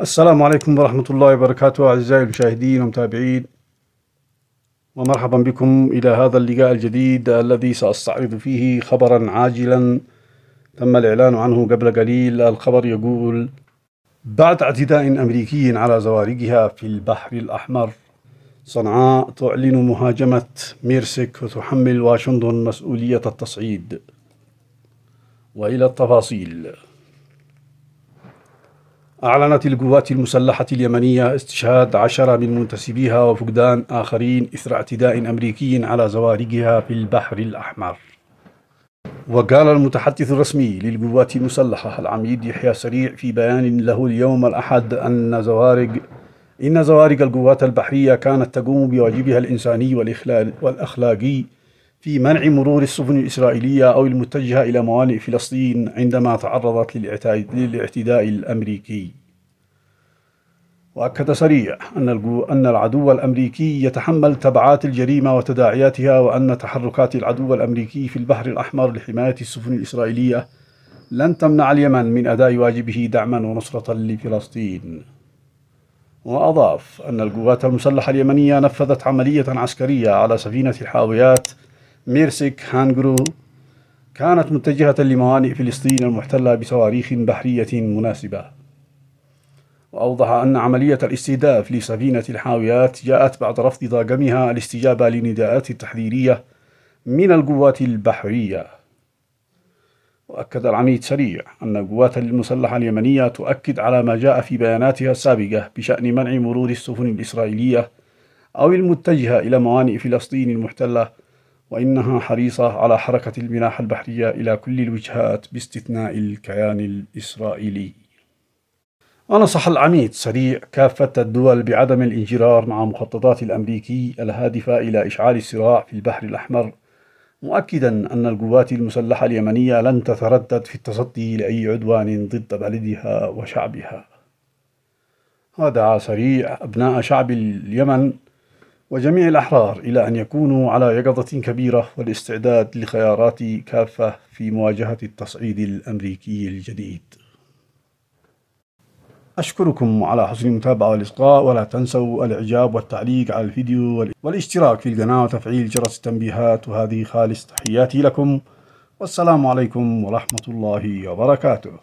السلام عليكم ورحمة الله وبركاته أعزائي المشاهدين والمتابعين ومرحبا بكم إلى هذا اللقاء الجديد الذي سأستعرض فيه خبرا عاجلا تم الإعلان عنه قبل قليل الخبر يقول بعد اعتداء أمريكي على زوارقها في البحر الأحمر صنعاء تعلن مهاجمة ميرسك وتحمل واشنطن مسؤولية التصعيد وإلى التفاصيل أعلنت القوات المسلحة اليمنية استشهاد عشرة من منتسبيها وفقدان آخرين إثر اعتداء أمريكي على زوارقها في البحر الأحمر وقال المتحدث الرسمي للقوات المسلحة العميد يحيى سريع في بيان له اليوم الأحد أن زوارق إن زوارق القوات البحرية كانت تقوم بواجبها الإنساني والإخلاقي في منع مرور السفن الإسرائيلية أو المتجهة إلى موانئ فلسطين عندما تعرضت للاعتداء الأمريكي وأكد سريع أن أن العدو الأمريكي يتحمل تبعات الجريمة وتداعياتها وأن تحركات العدو الأمريكي في البحر الأحمر لحماية السفن الإسرائيلية لن تمنع اليمن من أداء واجبه دعما ونصرة لفلسطين وأضاف أن القوات المسلحة اليمنية نفذت عملية عسكرية على سفينة الحاويات ميرسك هانجرو كانت متجهة لموانئ فلسطين المحتلة بصواريخ بحرية مناسبة وأوضح أن عملية الاستهداف لسفينة الحاويات جاءت بعد رفض طاقمها الاستجابة لنداءات التحذيرية من القوات البحرية وأكد العميد سريع أن القوات المسلحة اليمنية تؤكد على ما جاء في بياناتها السابقة بشأن منع مرور السفن الإسرائيلية أو المتجهة إلى موانئ فلسطين المحتلة وإنها حريصة على حركة الملاحة البحرية إلى كل الوجهات باستثناء الكيان الإسرائيلي ونصح العميد سريع كافة الدول بعدم الانجرار مع مخططات الأمريكي الهادفة إلى إشعال الصراع في البحر الأحمر مؤكدا أن القوات المسلحة اليمنية لن تتردد في التصدي لأي عدوان ضد بلدها وشعبها ودعا سريع أبناء شعب اليمن وجميع الأحرار إلى أن يكونوا على يقظة كبيرة والاستعداد لخيارات كافة في مواجهة التصعيد الأمريكي الجديد أشكركم على حسن المتابعة والإصغاء ولا تنسوا الإعجاب والتعليق على الفيديو والاشتراك في القناة وتفعيل جرس التنبيهات وهذه خالص تحياتي لكم والسلام عليكم ورحمة الله وبركاته